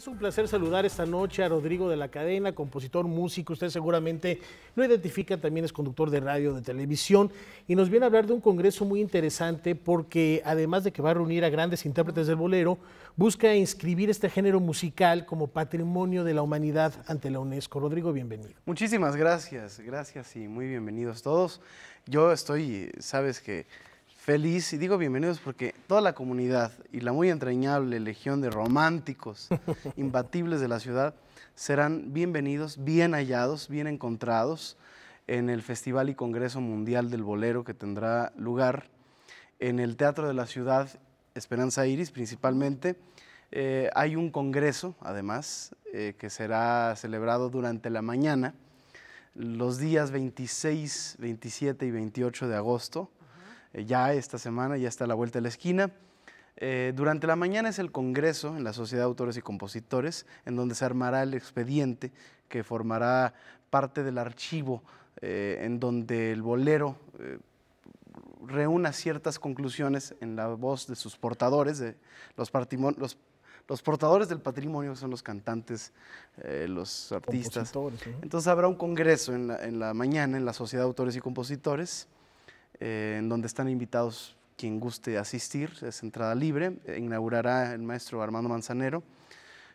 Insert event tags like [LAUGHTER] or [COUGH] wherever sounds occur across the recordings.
Es un placer saludar esta noche a Rodrigo de la Cadena, compositor, músico. Usted seguramente lo identifica, también es conductor de radio, de televisión. Y nos viene a hablar de un congreso muy interesante porque, además de que va a reunir a grandes intérpretes del bolero, busca inscribir este género musical como patrimonio de la humanidad ante la UNESCO. Rodrigo, bienvenido. Muchísimas gracias, gracias y muy bienvenidos todos. Yo estoy, sabes que feliz, y digo bienvenidos porque toda la comunidad y la muy entrañable legión de románticos [LAUGHS] imbatibles de la ciudad serán bienvenidos, bien hallados, bien encontrados en el Festival y Congreso Mundial del Bolero que tendrá lugar en el Teatro de la Ciudad Esperanza Iris principalmente. Eh, hay un congreso, además, eh, que será celebrado durante la mañana, los días 26, 27 y 28 de agosto. Eh, ya esta semana, ya está a la vuelta de la esquina. Eh, durante la mañana es el Congreso en la Sociedad de Autores y Compositores, en donde se armará el expediente que formará parte del archivo, eh, en donde el bolero reúna ciertas conclusiones en la voz de sus portadores, de los, portadores del patrimonio son los cantantes, los artistas. Entonces habrá un congreso en la mañana en la Sociedad de Autores y Compositores. Eh, en donde están invitados quien guste asistir, es entrada libre, eh, inaugurará el maestro Armando Manzanero.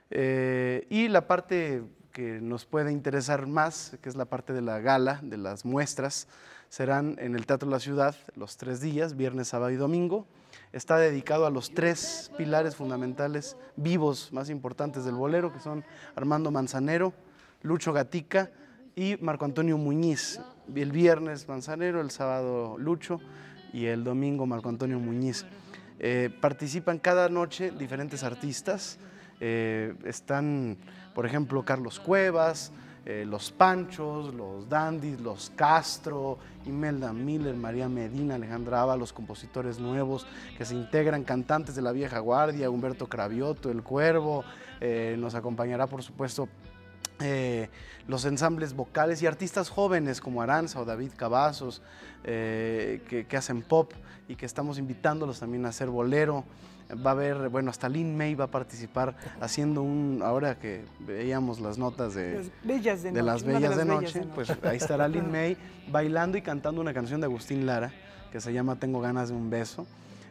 Eh, y la parte que nos puede interesar más, que es la parte de la gala, de las muestras, serán en el Teatro de la Ciudad los tres días, viernes, sábado y domingo. Está dedicado a los tres pilares fundamentales vivos más importantes del bolero, que son Armando Manzanero, Lucho Gatica, y Marco Antonio Muñiz. El viernes Manzanero, el sábado Lucho y el domingo Marco Antonio Muñiz. Eh, participan cada noche diferentes artistas. Eh, están, por ejemplo, Carlos Cuevas, eh, los Panchos, los Dandis, los Castro, Imelda Miller, María Medina, Alejandra Ava, los compositores nuevos que se integran, cantantes de la vieja guardia, Humberto Cravioto, El Cuervo. nos acompañará, por supuesto, eh, los ensambles vocales y artistas jóvenes como Aranza o David Cavazos, eh, que, hacen pop y que estamos invitándolos también a hacer bolero. Va a haber, bueno, hasta Lin May va a participar haciendo un, ahora que veíamos las notas de las Bellas de, Noche, las pues ahí estará Lin [LAUGHS] May bailando y cantando una canción de Agustín Lara que se llama Tengo ganas de un beso.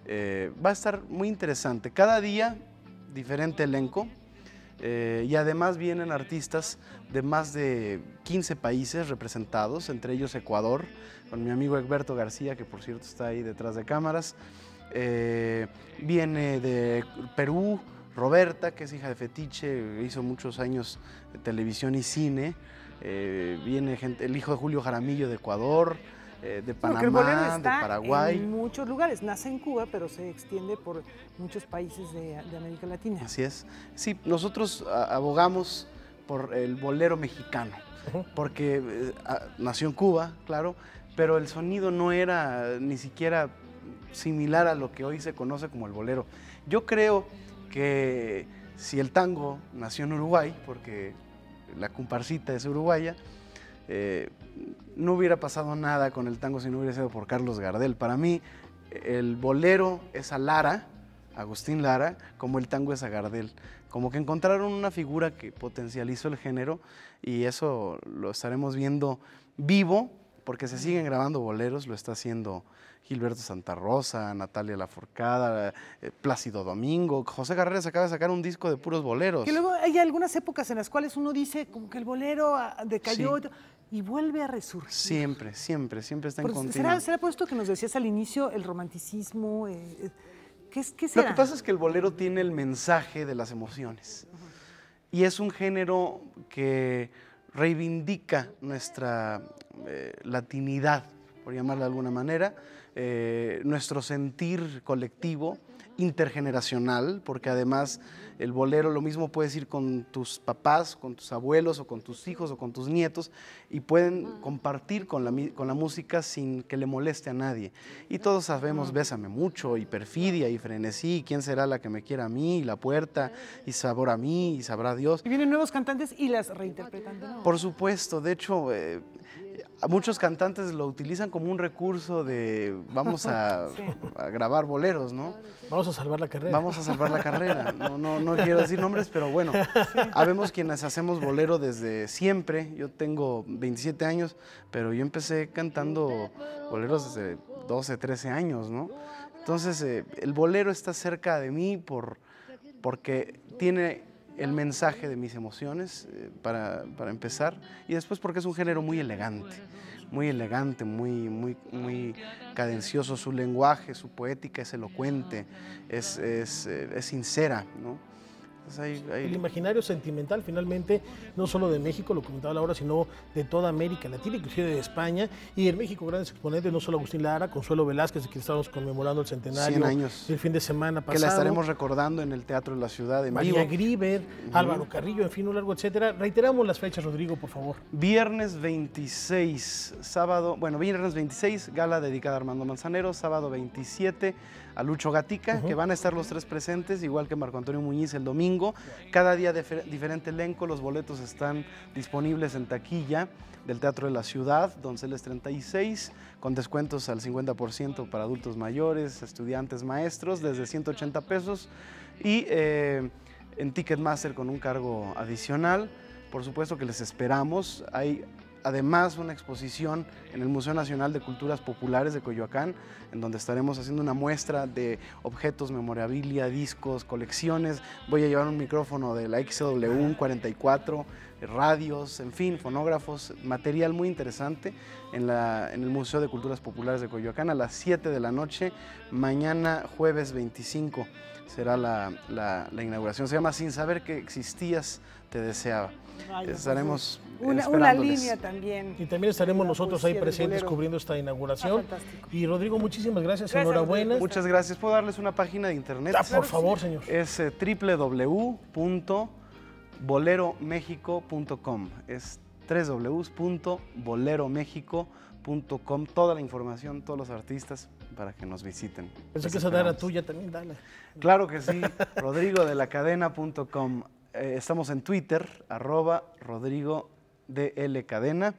Eh, va a estar muy interesante. Cada día, diferente elenco, eh, y además vienen artistas de más de 15 países representados, entre ellos Ecuador, con mi amigo Egberto García, que por cierto está ahí detrás de cámaras. Eh, viene de Perú, Roberta, que es hija de Fetiche, hizo muchos años de televisión y cine. Eh, viene gente, el hijo de Julio Jaramillo de Ecuador. Eh, de Panamá, de Paraguay. En muchos lugares, nace en Cuba, pero se extiende por muchos países de, América Latina. Así es. Sí, nosotros abogamos por el bolero mexicano, porque eh, nació en Cuba, claro, pero el sonido no era ni siquiera similar a lo que hoy se conoce como el bolero. Yo creo que si el tango nació en Uruguay, porque la comparsita es uruguaya, eh, no hubiera pasado nada con el tango si no hubiera sido por Carlos Gardel. Para mí, el bolero es a Lara, Agustín Lara, como el tango es a Gardel. Como que encontraron una figura que potencializó el género y eso lo estaremos viendo vivo porque se siguen grabando boleros, lo está haciendo Gilberto Santa Rosa, Natalia Laforcada, eh, Plácido Domingo. José Carreras acaba de sacar un disco de puros boleros. Y luego hay algunas épocas en las cuales uno dice como que el bolero ah, decayó. y vuelve a resurgir. Siempre, siempre, siempre está en continuo. ¿será, ¿Será por esto que nos decías al inicio, el romanticismo? Eh, eh, ¿qué, qué será? Lo que pasa es que el bolero tiene el mensaje de las emociones. Y es un género que reivindica nuestra eh, latinidad, por llamarla de alguna manera, eh, nuestro sentir colectivo, intergeneracional, porque además el bolero lo mismo puedes ir con tus papás, con tus abuelos o con tus hijos o con tus nietos y pueden compartir con la, con la, música sin que le moleste a nadie. Y todos sabemos, bésame mucho y perfidia y frenesí, y quién será la que me quiera a mí, y la puerta y sabor a mí y sabrá Dios. Y vienen nuevos cantantes y las reinterpretan. Por supuesto, de hecho... Eh, muchos cantantes lo utilizan como un recurso de vamos [LAUGHS] a, grabar boleros, ¿no? Vamos a salvar la carrera. Vamos a salvar la carrera. No, no, no quiero decir nombres, pero bueno, habemos quienes hacemos bolero desde siempre. Yo tengo 27 años, pero yo empecé cantando boleros desde 12, 13 años, ¿no? Entonces, eh, el bolero está cerca de mí por, porque tiene el mensaje de mis emociones, eh, para, empezar, y después porque es un género muy elegante, muy elegante, muy, muy, muy cadencioso, su lenguaje, su poética es elocuente, es, eh, sincera, pues el imaginario sentimental finalmente, no solo de México, lo comentaba hora sino de toda América Latina, inclusive de España, y en México grandes exponentes, no solo Agustín Lara, Consuelo Velázquez, que estamos conmemorando el centenario 100 años. el fin de semana pasado. Que la estaremos recordando en el Teatro de la Ciudad de María Vivo. Álvaro Carrillo, en fin, un largo etcétera. Reiteramos las fechas, Rodrigo, por favor. Viernes 26, sábado, bueno, viernes 26, gala dedicada a Armando Manzanero, sábado 27 a Lucho Gatica, que van a estar los tres presentes, igual que Marco Antonio Muñiz el domingo cada día de diferente elenco, los boletos están disponibles en taquilla del Teatro de la Ciudad, Donceles 36, con descuentos al 50% para adultos mayores, estudiantes, maestros, desde 180 pesos y eh, en Ticketmaster con un cargo adicional. Por supuesto que les esperamos. Hay además una exposición en el Museo Nacional de Culturas Populares de Coyoacán, en donde estaremos haciendo una muestra de objetos, memorabilia, discos, colecciones. Voy a llevar un micrófono de la xw 144 eh, radios, en fin, fonógrafos, material muy interesante en, el Museo de Culturas Populares de Coyoacán a las 7 de la noche, mañana jueves 25 será la, inauguración. Se llama Sin saber que existías, te deseaba. Pues, estaremos una, una, línea también. Y también estaremos nosotros ahí presentes cubriendo esta inauguración. Ah, y Rodrigo, muchísimas gracias. Enhorabuena. Muchas gracias. ¿Puedo darles una página de internet? Ah, por favor, señor. Es eh, www boleromexico.com. Es www.boleromexico.com. Toda la información, todos los artistas para que nos visiten. Pensé que esa era tuya también, dale. Claro que sí, [LAUGHS] rodrigo de la cadena.com. Eh, estamos en Twitter, arroba rodrigo Cadena.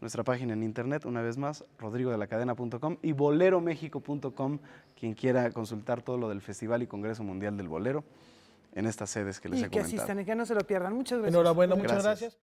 Nuestra página en internet, una vez más, rodrigodelacadena.com y boleromexico.com, quien quiera consultar todo lo del Festival y Congreso Mundial del Bolero en estas sedes que les y he que Y Que asistan y que no se lo pierdan. Muchas gracias. Enhorabuena, muchas gracias.